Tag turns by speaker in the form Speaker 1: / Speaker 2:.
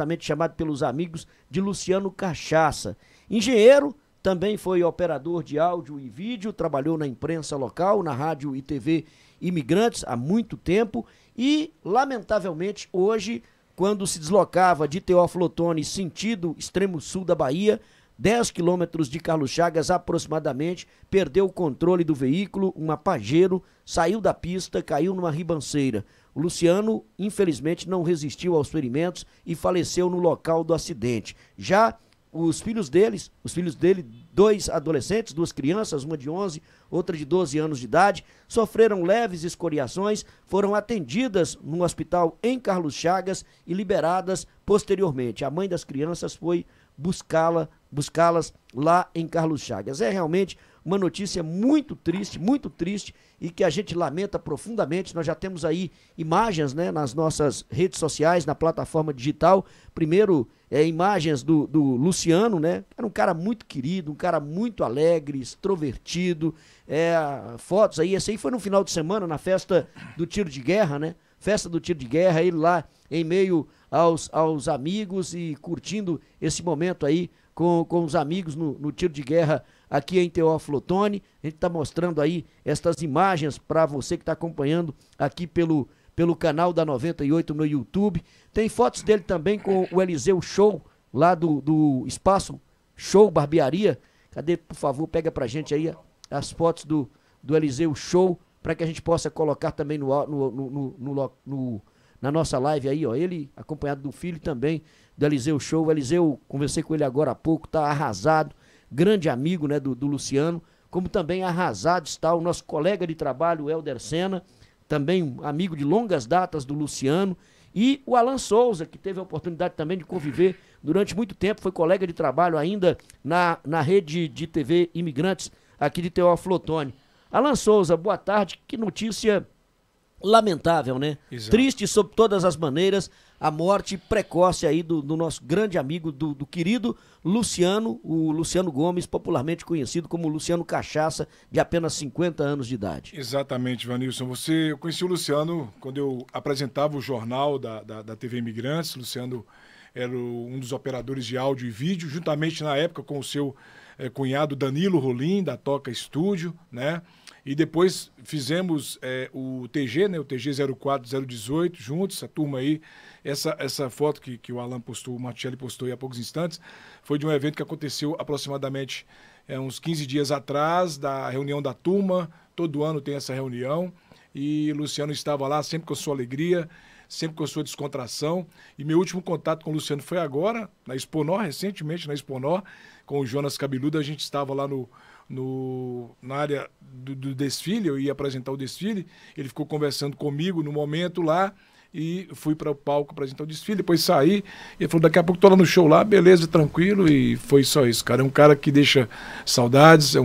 Speaker 1: carinhosamente chamado pelos amigos de Luciano Cachaça. Engenheiro, também foi operador de áudio e vídeo, trabalhou na imprensa local, na rádio e TV Imigrantes há muito tempo e, lamentavelmente, hoje, quando se deslocava de Teófilo Otoni sentido extremo sul da Bahia, 10 quilômetros de Carlos Chagas aproximadamente, perdeu o controle do veículo, uma Pajero, saiu da pista, caiu numa ribanceira. O Luciano, infelizmente, não resistiu aos ferimentos e faleceu no local do acidente. Já os filhos deles, os filhos dele, dois adolescentes, duas crianças, uma de 11, outra de 12 anos de idade, sofreram leves escoriações, foram atendidas no hospital em Carlos Chagas e liberadas posteriormente. A mãe das crianças foi buscá-la buscá-las lá em Carlos Chagas. É realmente uma notícia muito triste, muito triste e que a gente lamenta profundamente. Nós já temos aí imagens né, nas nossas redes sociais, na plataforma digital. Primeiro, é, imagens do, do Luciano, né? Era um cara muito querido, um cara muito alegre, extrovertido. É, fotos aí, esse aí foi no final de semana, na festa do tiro de guerra, né? Festa do tiro de guerra, ele lá em meio aos, aos amigos e curtindo esse momento aí com, com os amigos no, no tiro de guerra aqui em Teófilo Otoni. A gente está mostrando aí estas imagens para você que está acompanhando aqui pelo, pelo canal da 98 no YouTube. Tem fotos dele também com o Eliseu Show, lá do, do Espaço Show Barbearia. Cadê, por favor, pega a gente aí as fotos do, do Eliseu Show, para que a gente possa colocar também no, no, no, no, no na nossa live aí, ó. Ele, acompanhado do filho também, do Eliseu Show. O Eliseu, conversei com ele agora há pouco, tá arrasado. Grande amigo, né, do, do Luciano. Como também arrasado está o nosso colega de trabalho, o Helder Senna. Também amigo de longas datas do Luciano. E o Alan Souza, que teve a oportunidade também de conviver durante muito tempo, foi colega de trabalho ainda na, na rede de TV Imigrantes aqui de Teófilo Otoni. Alan Souza, boa tarde. Que notícia lamentável, né? Exato. Triste sob todas as maneiras, a morte precoce aí do, do nosso grande amigo, do, do, querido Luciano, o Luciano Gomes, popularmente conhecido como Luciano Cachaça, de apenas 50 anos de idade.
Speaker 2: Exatamente, Vanilson. Você, eu conheci o Luciano quando eu apresentava o jornal da, da, da TV Imigrantes, Luciano era um dos operadores de áudio e vídeo, juntamente na época com o seu é, cunhado Danilo Rolim, da Toca Estúdio, né? E depois fizemos é, o TG, né, o TG 04018, juntos, essa turma aí. Essa, essa foto que, que o Alan postou, o Martelli postou aí há poucos instantes, foi de um evento que aconteceu aproximadamente é, uns 15 dias atrás, da reunião da turma. Todo ano tem essa reunião. E Luciano estava lá sempre com a sua alegria, sempre com a sua descontração. E meu último contato com o Luciano foi agora, na Exponó, recentemente na Exponó, com o Jonas Cabeludo. A gente estava lá no, no, na área do, do desfile, eu ia apresentar o desfile. Ele ficou conversando comigo no momento lá e fui para o palco apresentar o desfile, depois saí, ele falou, daqui a pouco estou lá no show lá, beleza, tranquilo, e foi só isso, cara. É um cara que deixa saudades, é um